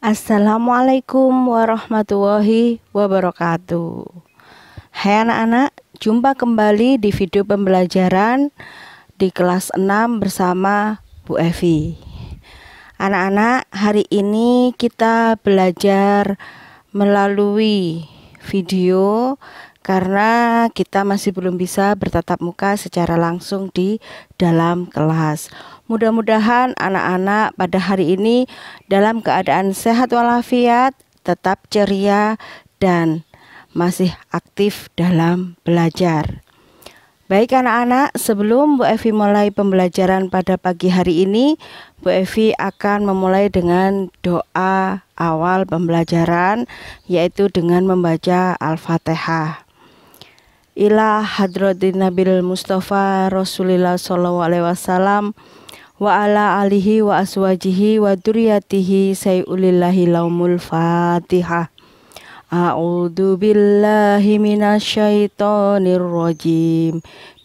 Assalamualaikum warahmatullahi wabarakatuh. Hai anak-anak, jumpa kembali di video pembelajaran di kelas 6 bersama Bu Evi. Anak-anak, hari ini kita belajar melalui video karena kita masih belum bisa bertatap muka secara langsung di dalam kelas. Mudah-mudahan anak-anak pada hari ini dalam keadaan sehat walafiat, tetap ceria dan masih aktif dalam belajar. Baik anak-anak, sebelum Bu Evi mulai pembelajaran pada pagi hari ini, Bu Evi akan memulai dengan doa awal pembelajaran, yaitu dengan membaca Al-Fatihah. Ila hadratin Nabil Mustafa Rasulillah Sallallahu Alaihi Wasallam, wa ala alihi wa aswajihi wa duriyatihi sayulillahi laumul fatihah A'udhu billahi minasyaitonir rajim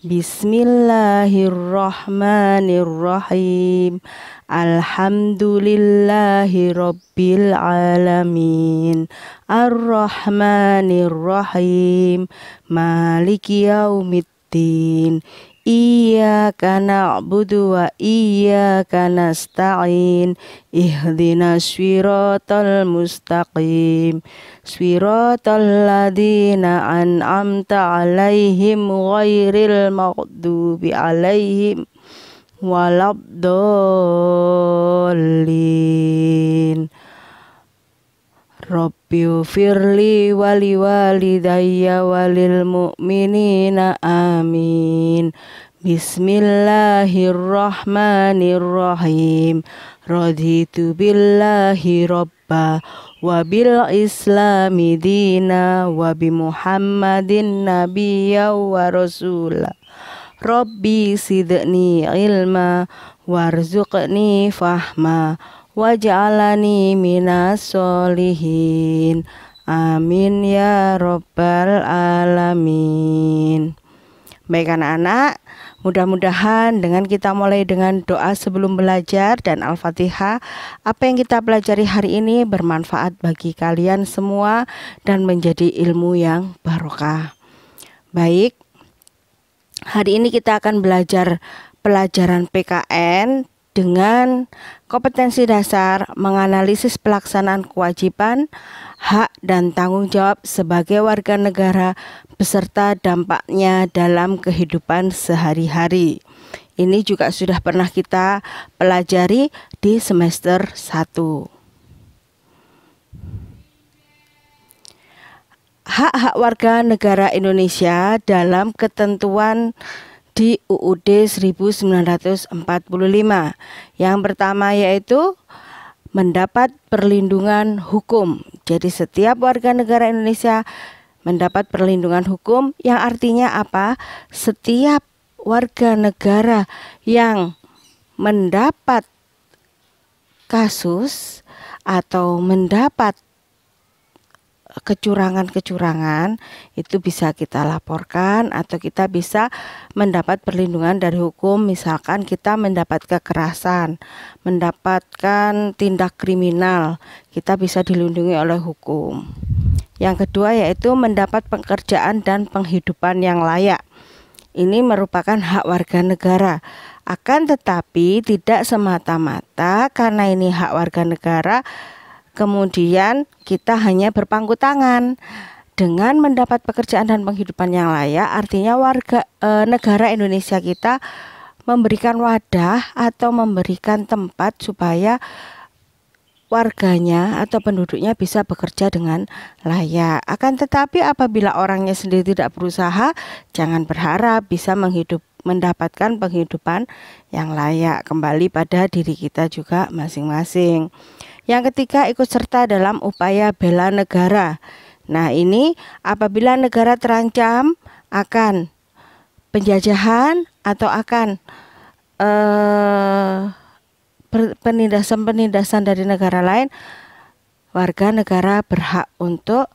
Bismillahirrahmanirrahim Alhamdulillahi rabbil alamin Ar-Rahmanirrahim Maliki yaumiddin Iya Iyyaka na'budu wa iyyaka nasta'in Ihdinas siratal mustaqim Siratal ladina amta alaihim wa Ghairil maghdubi alaihim Walabdolin Rabb firli wali walidayya walil mu'minina amin Bismillahirrahmanirrahim Raditu billahi rabba wabil islami dina wabi muhammadin nabiya wa rasula Rabbi sidni ilma warzuqni fahma waj'alani minas solihin amin ya robbal alamin baik anak-anak Mudah-mudahan dengan kita mulai dengan doa sebelum belajar dan Al-Fatihah, apa yang kita pelajari hari ini bermanfaat bagi kalian semua dan menjadi ilmu yang barokah. Baik, hari ini kita akan belajar pelajaran PKN dengan kompetensi dasar menganalisis pelaksanaan kewajiban, hak, dan tanggung jawab sebagai warga negara beserta dampaknya dalam kehidupan sehari-hari. Ini juga sudah pernah kita pelajari di semester 1. Hak-hak warga negara Indonesia dalam ketentuan di UUD 1945. Yang pertama yaitu mendapat perlindungan hukum. Jadi setiap warga negara Indonesia mendapat perlindungan hukum yang artinya apa? Setiap warga negara yang mendapat kasus atau mendapat kecurangan-kecurangan itu bisa kita laporkan atau kita bisa mendapat perlindungan dari hukum misalkan kita mendapat kekerasan, mendapatkan tindak kriminal, kita bisa dilindungi oleh hukum. Yang kedua yaitu mendapat pekerjaan dan penghidupan yang layak. Ini merupakan hak warga negara. Akan tetapi tidak semata-mata karena ini hak warga negara kemudian kita hanya berpangku tangan dengan mendapat pekerjaan dan penghidupan yang layak artinya warga e, negara Indonesia kita memberikan wadah atau memberikan tempat supaya warganya atau penduduknya bisa bekerja dengan layak. Akan tetapi apabila orangnya sendiri tidak berusaha, jangan berharap bisa menghidup mendapatkan penghidupan yang layak kembali pada diri kita juga masing-masing. Yang ketiga, ikut serta dalam upaya bela negara. Nah, ini apabila negara terancam akan penjajahan atau akan eh, penindasan-penindasan dari negara lain, warga negara berhak untuk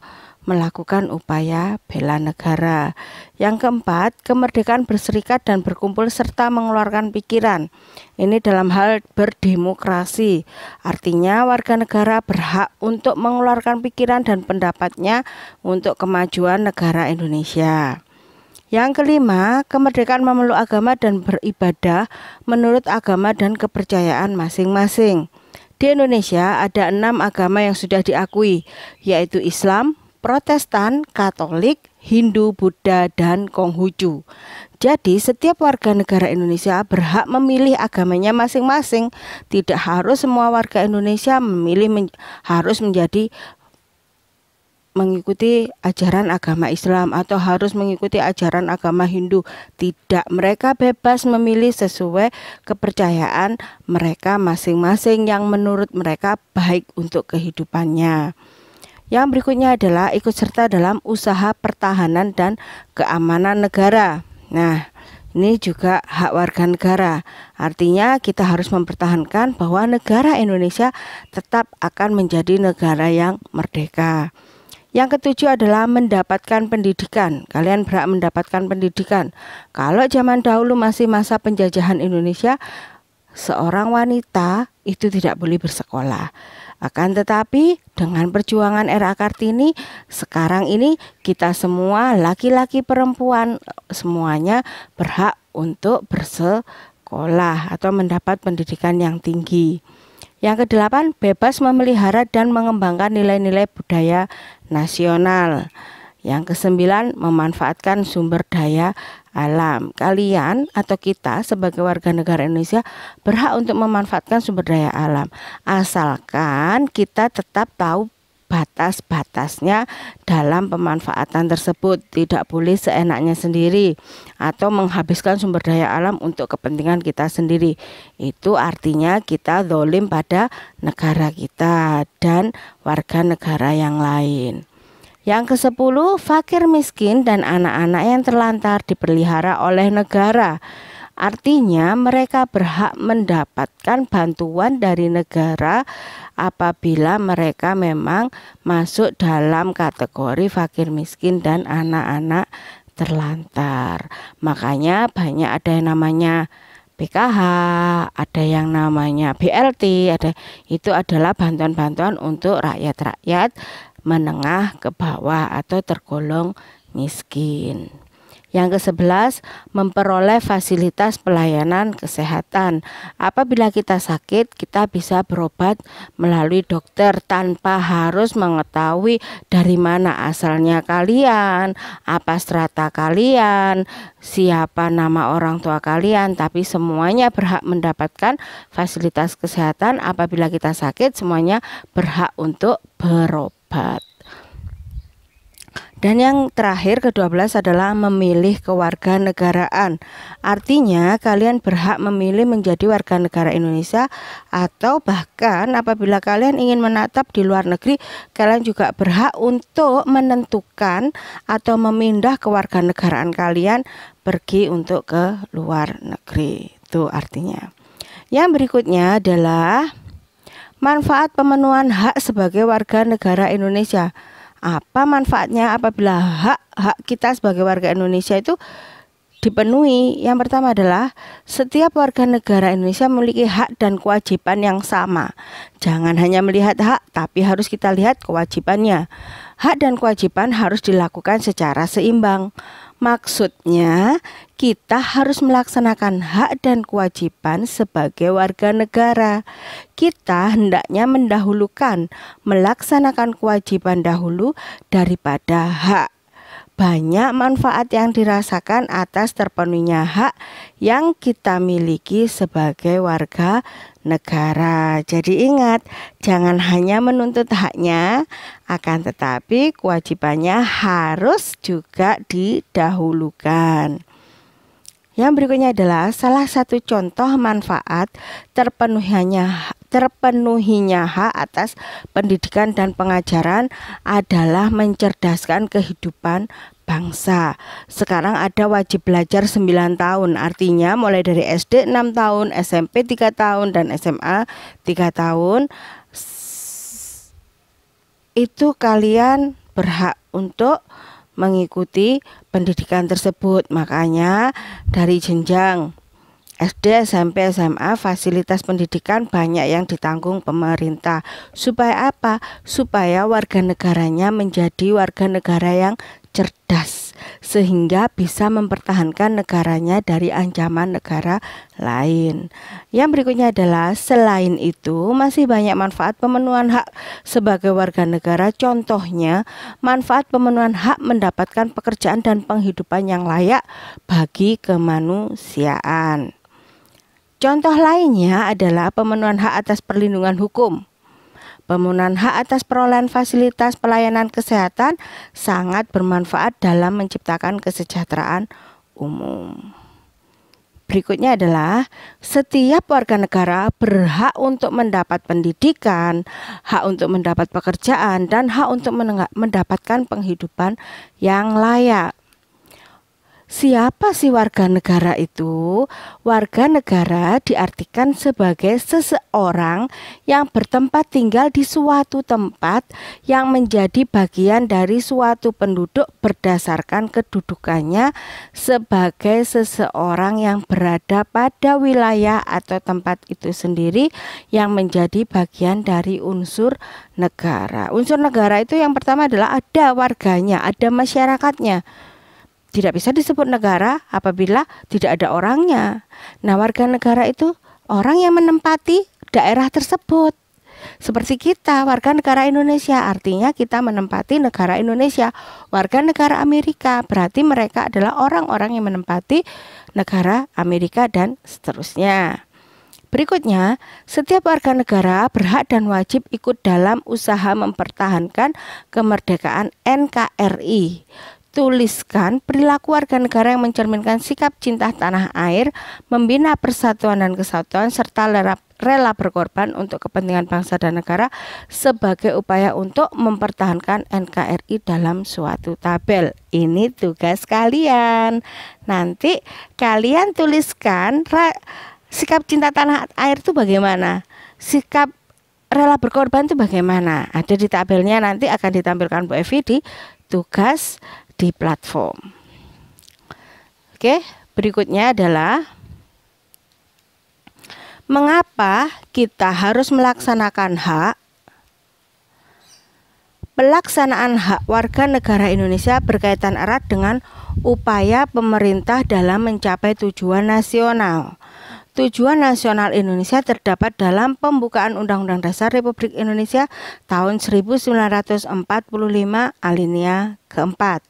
melakukan upaya bela negara. Yang keempat, kemerdekaan berserikat dan berkumpul serta mengeluarkan pikiran. Ini dalam hal berdemokrasi. Artinya warga negara berhak untuk mengeluarkan pikiran dan pendapatnya untuk kemajuan negara Indonesia. Yang kelima, kemerdekaan memeluk agama dan beribadah menurut agama dan kepercayaan masing-masing. Di Indonesia ada enam agama yang sudah diakui, yaitu Islam, Protestan, Katolik, Hindu, Buddha, dan Konghucu. Jadi, setiap warga negara Indonesia berhak memilih agamanya masing-masing. Tidak harus semua warga Indonesia memilih men harus menjadi mengikuti ajaran agama Islam atau harus mengikuti ajaran agama Hindu. Tidak, mereka bebas memilih sesuai kepercayaan mereka masing-masing yang menurut mereka baik untuk kehidupannya. Yang berikutnya adalah ikut serta dalam usaha pertahanan dan keamanan negara. Nah, ini juga hak warga negara. Artinya kita harus mempertahankan bahwa negara Indonesia tetap akan menjadi negara yang merdeka. Yang ketujuh adalah mendapatkan pendidikan. Kalian berhak mendapatkan pendidikan. Kalau zaman dahulu masih masa penjajahan Indonesia, seorang wanita itu tidak boleh bersekolah. Akan tetapi dengan perjuangan era Kartini sekarang ini kita semua laki-laki perempuan semuanya berhak untuk bersekolah atau mendapat pendidikan yang tinggi. Yang kedelapan, bebas memelihara dan mengembangkan nilai-nilai budaya nasional. Yang kesembilan, memanfaatkan sumber daya alam. Kalian atau kita sebagai warga negara Indonesia berhak untuk memanfaatkan sumber daya alam asalkan kita tetap tahu batas-batasnya dalam pemanfaatan tersebut tidak boleh seenaknya sendiri atau menghabiskan sumber daya alam untuk kepentingan kita sendiri itu artinya kita dolim pada negara kita dan warga negara yang lain yang kesepuluh, fakir miskin dan anak-anak yang terlantar dipelihara oleh negara. Artinya, mereka berhak mendapatkan bantuan dari negara apabila mereka memang masuk dalam kategori fakir miskin dan anak-anak terlantar. Makanya, banyak ada yang namanya PKH, ada yang namanya BLT, ada itu adalah bantuan-bantuan untuk rakyat-rakyat menengah ke bawah atau tergolong miskin. Yang ke sebelas memperoleh fasilitas pelayanan kesehatan. Apabila kita sakit, kita bisa berobat melalui dokter tanpa harus mengetahui dari mana asalnya kalian, apa strata kalian, siapa nama orang tua kalian, tapi semuanya berhak mendapatkan fasilitas kesehatan. Apabila kita sakit, semuanya berhak untuk berobat sahabat. Dan yang terakhir ke-12 adalah memilih kewarganegaraan. Artinya kalian berhak memilih menjadi warga negara Indonesia atau bahkan apabila kalian ingin menatap di luar negeri, kalian juga berhak untuk menentukan atau memindah kewarganegaraan kalian pergi untuk ke luar negeri. Itu artinya. Yang berikutnya adalah Manfaat pemenuhan hak sebagai warga negara Indonesia. Apa manfaatnya apabila hak-hak kita sebagai warga Indonesia itu dipenuhi? Yang pertama adalah setiap warga negara Indonesia memiliki hak dan kewajiban yang sama. Jangan hanya melihat hak, tapi harus kita lihat kewajibannya. Hak dan kewajiban harus dilakukan secara seimbang. Maksudnya, kita harus melaksanakan hak dan kewajiban sebagai warga negara. Kita hendaknya mendahulukan melaksanakan kewajiban dahulu daripada hak banyak manfaat yang dirasakan atas terpenuhnya hak yang kita miliki sebagai warga negara. Jadi ingat, jangan hanya menuntut haknya, akan tetapi kewajibannya harus juga didahulukan. Yang berikutnya adalah salah satu contoh manfaat terpenuhnya terpenuhinya hak atas pendidikan dan pengajaran adalah mencerdaskan kehidupan bangsa. Sekarang ada wajib belajar 9 tahun, artinya mulai dari SD 6 tahun, SMP 3 tahun dan SMA 3 tahun. Itu kalian berhak untuk mengikuti pendidikan tersebut. Makanya dari jenjang SD, SMP, SMA, fasilitas pendidikan banyak yang ditanggung pemerintah. Supaya apa? Supaya warga negaranya menjadi warga negara yang cerdas sehingga bisa mempertahankan negaranya dari ancaman negara lain. Yang berikutnya adalah selain itu masih banyak manfaat pemenuhan hak sebagai warga negara contohnya manfaat pemenuhan hak mendapatkan pekerjaan dan penghidupan yang layak bagi kemanusiaan. Contoh lainnya adalah pemenuhan hak atas perlindungan hukum. Pemenuhan hak atas perolehan fasilitas pelayanan kesehatan sangat bermanfaat dalam menciptakan kesejahteraan umum. Berikutnya adalah setiap warga negara berhak untuk mendapat pendidikan, hak untuk mendapat pekerjaan, dan hak untuk mendapatkan penghidupan yang layak. Siapa sih warga negara itu? Warga negara diartikan sebagai seseorang yang bertempat tinggal di suatu tempat yang menjadi bagian dari suatu penduduk berdasarkan kedudukannya sebagai seseorang yang berada pada wilayah atau tempat itu sendiri yang menjadi bagian dari unsur negara. Unsur negara itu yang pertama adalah ada warganya, ada masyarakatnya tidak bisa disebut negara apabila tidak ada orangnya. Nah, warga negara itu orang yang menempati daerah tersebut. Seperti kita, warga negara Indonesia, artinya kita menempati negara Indonesia. Warga negara Amerika berarti mereka adalah orang-orang yang menempati negara Amerika dan seterusnya. Berikutnya, setiap warga negara berhak dan wajib ikut dalam usaha mempertahankan kemerdekaan NKRI tuliskan perilaku warga negara yang mencerminkan sikap cinta tanah air, membina persatuan dan kesatuan, serta rela berkorban untuk kepentingan bangsa dan negara sebagai upaya untuk mempertahankan NKRI dalam suatu tabel. Ini tugas kalian. Nanti kalian tuliskan sikap cinta tanah air itu bagaimana, sikap rela berkorban itu bagaimana. Ada di tabelnya nanti akan ditampilkan Bu Evi di tugas di platform. Oke, berikutnya adalah mengapa kita harus melaksanakan hak Pelaksanaan hak warga negara Indonesia berkaitan erat dengan upaya pemerintah dalam mencapai tujuan nasional. Tujuan nasional Indonesia terdapat dalam pembukaan Undang-Undang Dasar Republik Indonesia tahun 1945 alinea keempat.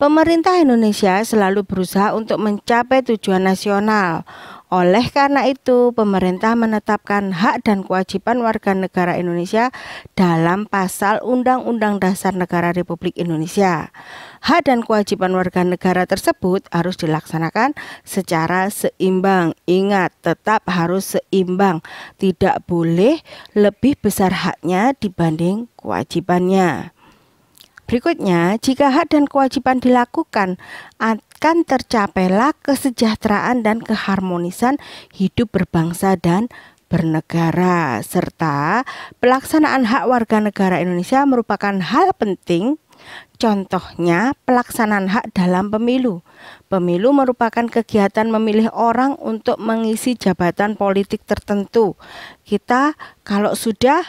Pemerintah Indonesia selalu berusaha untuk mencapai tujuan nasional. Oleh karena itu, pemerintah menetapkan hak dan kewajiban warga negara Indonesia dalam pasal Undang-Undang Dasar Negara Republik Indonesia. Hak dan kewajiban warga negara tersebut harus dilaksanakan secara seimbang. Ingat, tetap harus seimbang. Tidak boleh lebih besar haknya dibanding kewajibannya. Berikutnya, jika hak dan kewajiban dilakukan, akan tercapailah kesejahteraan dan keharmonisan hidup berbangsa dan bernegara, serta pelaksanaan hak warga negara Indonesia merupakan hal penting Contohnya, pelaksanaan hak dalam pemilu. Pemilu merupakan kegiatan memilih orang untuk mengisi jabatan politik tertentu. Kita, kalau sudah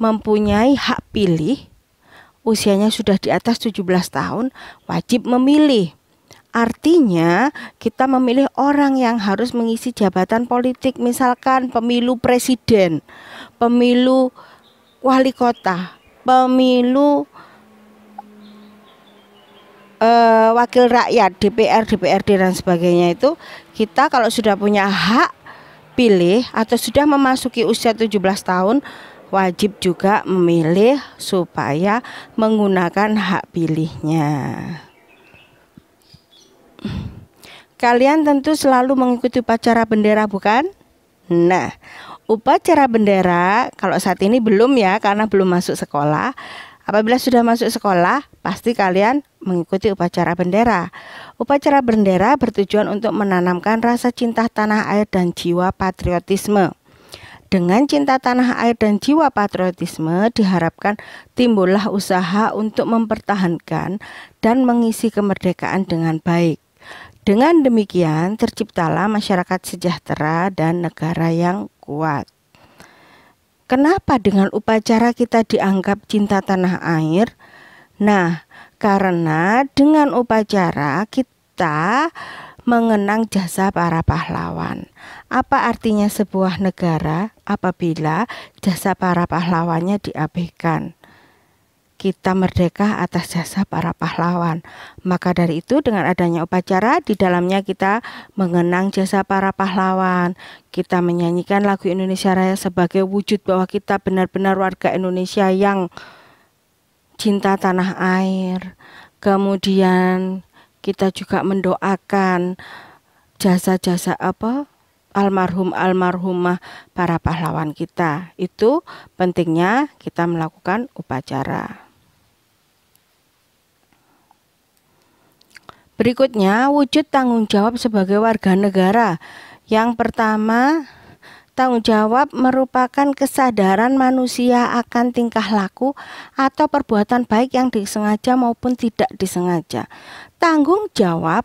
mempunyai hak pilih, usianya sudah di atas 17 tahun wajib memilih. Artinya, kita memilih orang yang harus mengisi jabatan politik, misalkan pemilu presiden, pemilu wali kota, pemilu eh, wakil rakyat, DPR, DPRD dan sebagainya itu kita kalau sudah punya hak pilih atau sudah memasuki usia 17 tahun wajib juga memilih supaya menggunakan hak pilihnya. Kalian tentu selalu mengikuti upacara bendera, bukan? Nah, upacara bendera kalau saat ini belum ya karena belum masuk sekolah. Apabila sudah masuk sekolah, pasti kalian mengikuti upacara bendera. Upacara bendera bertujuan untuk menanamkan rasa cinta tanah air dan jiwa patriotisme. Dengan cinta tanah air dan jiwa patriotisme diharapkan timbullah usaha untuk mempertahankan dan mengisi kemerdekaan dengan baik. Dengan demikian terciptalah masyarakat sejahtera dan negara yang kuat. Kenapa dengan upacara kita dianggap cinta tanah air? Nah, karena dengan upacara kita mengenang jasa para pahlawan. Apa artinya sebuah negara apabila jasa para pahlawannya diabaikan? Kita merdeka atas jasa para pahlawan. Maka dari itu dengan adanya upacara di dalamnya kita mengenang jasa para pahlawan. Kita menyanyikan lagu Indonesia Raya sebagai wujud bahwa kita benar-benar warga Indonesia yang cinta tanah air. Kemudian kita juga mendoakan jasa-jasa apa almarhum almarhumah para pahlawan kita. Itu pentingnya kita melakukan upacara. Berikutnya wujud tanggung jawab sebagai warga negara. Yang pertama, tanggung jawab merupakan kesadaran manusia akan tingkah laku atau perbuatan baik yang disengaja maupun tidak disengaja. Tanggung jawab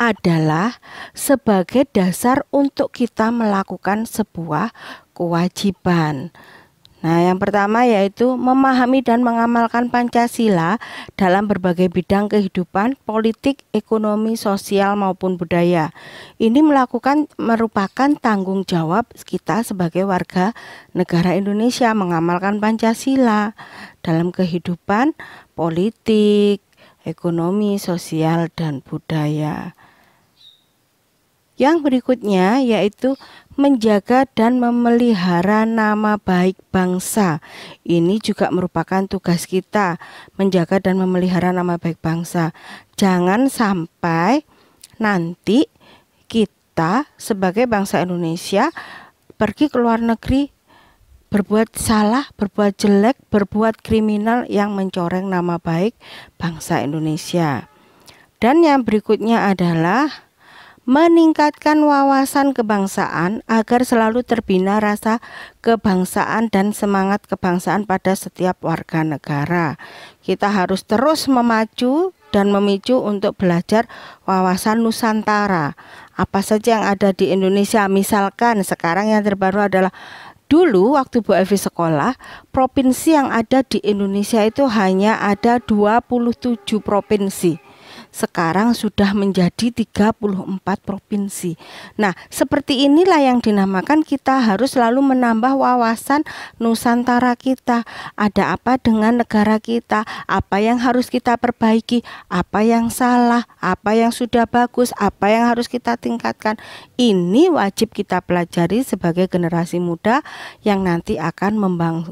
adalah sebagai dasar untuk kita melakukan sebuah kewajiban. Nah, yang pertama yaitu memahami dan mengamalkan Pancasila dalam berbagai bidang kehidupan, politik, ekonomi, sosial maupun budaya. Ini melakukan merupakan tanggung jawab kita sebagai warga negara Indonesia mengamalkan Pancasila dalam kehidupan politik, ekonomi, sosial dan budaya. Yang berikutnya yaitu menjaga dan memelihara nama baik bangsa. Ini juga merupakan tugas kita, menjaga dan memelihara nama baik bangsa. Jangan sampai nanti kita sebagai bangsa Indonesia pergi ke luar negeri berbuat salah, berbuat jelek, berbuat kriminal yang mencoreng nama baik bangsa Indonesia. Dan yang berikutnya adalah meningkatkan wawasan kebangsaan agar selalu terbina rasa kebangsaan dan semangat kebangsaan pada setiap warga negara. Kita harus terus memacu dan memicu untuk belajar wawasan Nusantara. Apa saja yang ada di Indonesia, misalkan sekarang yang terbaru adalah Dulu waktu Bu Evi sekolah, provinsi yang ada di Indonesia itu hanya ada 27 provinsi sekarang sudah menjadi 34 provinsi. Nah, seperti inilah yang dinamakan kita harus selalu menambah wawasan nusantara kita. Ada apa dengan negara kita? Apa yang harus kita perbaiki? Apa yang salah? Apa yang sudah bagus? Apa yang harus kita tingkatkan? Ini wajib kita pelajari sebagai generasi muda yang nanti akan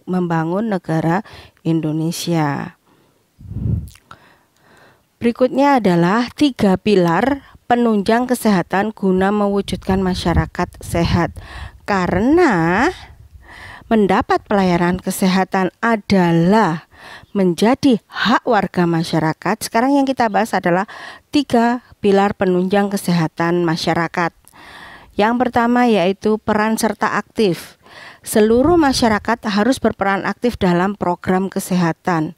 membangun negara Indonesia. Berikutnya adalah tiga pilar penunjang kesehatan guna mewujudkan masyarakat sehat. Karena mendapat pelayanan kesehatan adalah menjadi hak warga masyarakat. Sekarang yang kita bahas adalah tiga pilar penunjang kesehatan masyarakat. Yang pertama yaitu peran serta aktif. Seluruh masyarakat harus berperan aktif dalam program kesehatan.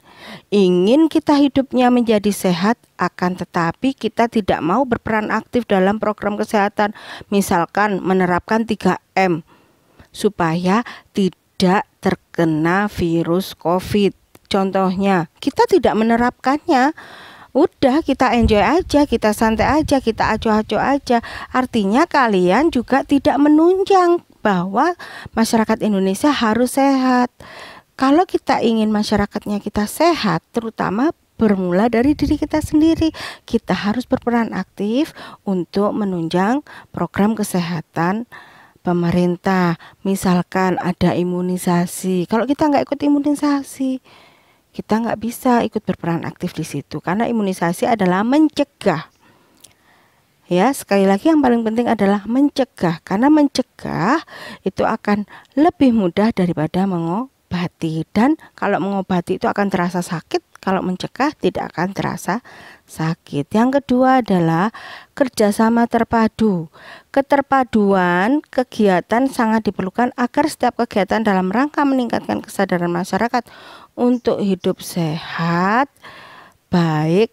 Ingin kita hidupnya menjadi sehat, akan tetapi kita tidak mau berperan aktif dalam program kesehatan, misalkan menerapkan 3M, supaya tidak terkena virus COVID. Contohnya, kita tidak menerapkannya. Udah kita enjoy aja, kita santai aja, kita acu-acu aja. Artinya kalian juga tidak menunjang bahwa masyarakat Indonesia harus sehat kalau kita ingin masyarakatnya kita sehat, terutama bermula dari diri kita sendiri. Kita harus berperan aktif untuk menunjang program kesehatan pemerintah. Misalkan ada imunisasi. Kalau kita nggak ikut imunisasi, kita nggak bisa ikut berperan aktif di situ karena imunisasi adalah mencegah. Ya, sekali lagi yang paling penting adalah mencegah karena mencegah itu akan lebih mudah daripada mengobati mengobati dan kalau mengobati itu akan terasa sakit, kalau mencegah tidak akan terasa sakit. Yang kedua adalah kerjasama terpadu. Keterpaduan kegiatan sangat diperlukan agar setiap kegiatan dalam rangka meningkatkan kesadaran masyarakat untuk hidup sehat, baik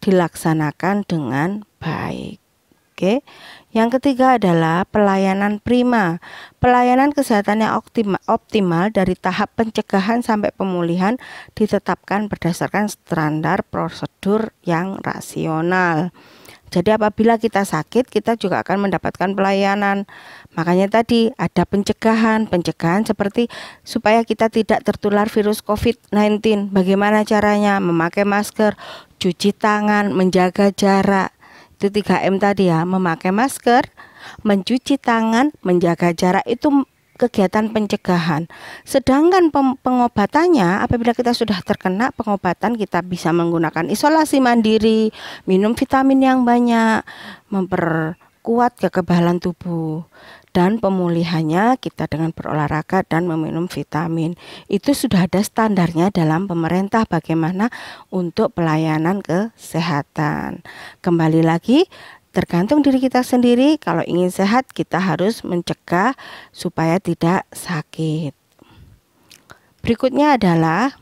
dilaksanakan dengan baik. Oke. Yang ketiga adalah pelayanan prima. Pelayanan kesehatan yang optima, optimal dari tahap pencegahan sampai pemulihan ditetapkan berdasarkan standar prosedur yang rasional. Jadi apabila kita sakit, kita juga akan mendapatkan pelayanan. Makanya tadi ada pencegahan, pencegahan seperti supaya kita tidak tertular virus COVID-19. Bagaimana caranya? Memakai masker, cuci tangan, menjaga jarak itu 3M tadi ya, memakai masker, mencuci tangan, menjaga jarak itu kegiatan pencegahan. Sedangkan pengobatannya apabila kita sudah terkena pengobatan kita bisa menggunakan isolasi mandiri, minum vitamin yang banyak, memperkuat kekebalan tubuh dan pemulihannya kita dengan berolahraga dan meminum vitamin. Itu sudah ada standarnya dalam pemerintah bagaimana untuk pelayanan kesehatan. Kembali lagi tergantung diri kita sendiri kalau ingin sehat kita harus mencegah supaya tidak sakit. Berikutnya adalah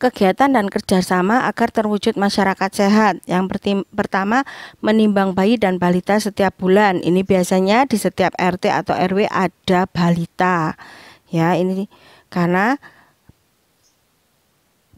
kegiatan dan kerjasama agar terwujud masyarakat sehat. Yang pertama, menimbang bayi dan balita setiap bulan. Ini biasanya di setiap RT atau RW ada balita. Ya, ini karena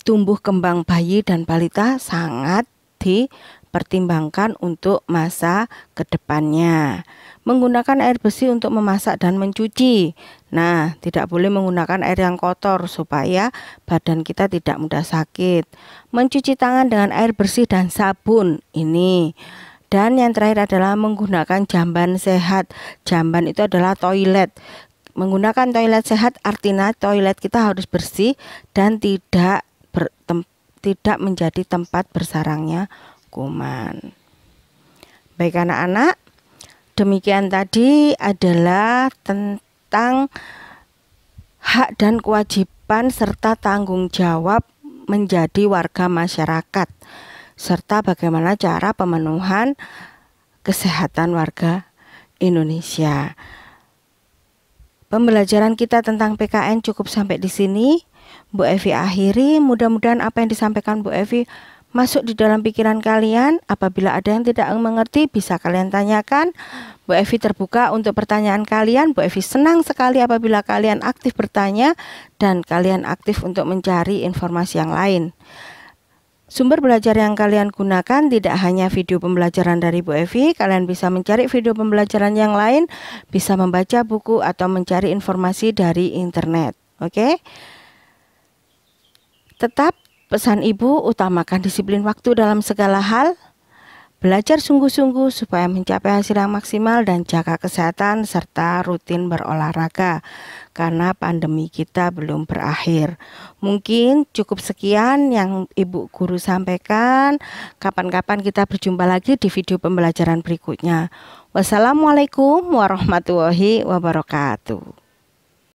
tumbuh kembang bayi dan balita sangat di pertimbangkan untuk masa kedepannya. Menggunakan air bersih untuk memasak dan mencuci. Nah, tidak boleh menggunakan air yang kotor supaya badan kita tidak mudah sakit. Mencuci tangan dengan air bersih dan sabun. Ini dan yang terakhir adalah menggunakan jamban sehat. Jamban itu adalah toilet. Menggunakan toilet sehat artinya toilet kita harus bersih dan tidak ber, tidak menjadi tempat bersarangnya hukuman. Baik anak-anak, demikian tadi adalah tentang hak dan kewajiban serta tanggung jawab menjadi warga masyarakat serta bagaimana cara pemenuhan kesehatan warga Indonesia. Pembelajaran kita tentang PKN cukup sampai di sini. Bu Evi akhiri, mudah-mudahan apa yang disampaikan Bu Evi masuk di dalam pikiran kalian. Apabila ada yang tidak mengerti, bisa kalian tanyakan. Bu Evi terbuka untuk pertanyaan kalian. Bu Evi senang sekali apabila kalian aktif bertanya dan kalian aktif untuk mencari informasi yang lain. Sumber belajar yang kalian gunakan tidak hanya video pembelajaran dari Bu Evi, kalian bisa mencari video pembelajaran yang lain, bisa membaca buku atau mencari informasi dari internet. Oke. Okay? Tetap Pesan ibu, utamakan disiplin waktu dalam segala hal. Belajar sungguh-sungguh supaya mencapai hasil yang maksimal dan jaga kesehatan serta rutin berolahraga karena pandemi kita belum berakhir. Mungkin cukup sekian yang Ibu Guru sampaikan. Kapan-kapan kita berjumpa lagi di video pembelajaran berikutnya. Wassalamualaikum warahmatullahi wabarakatuh.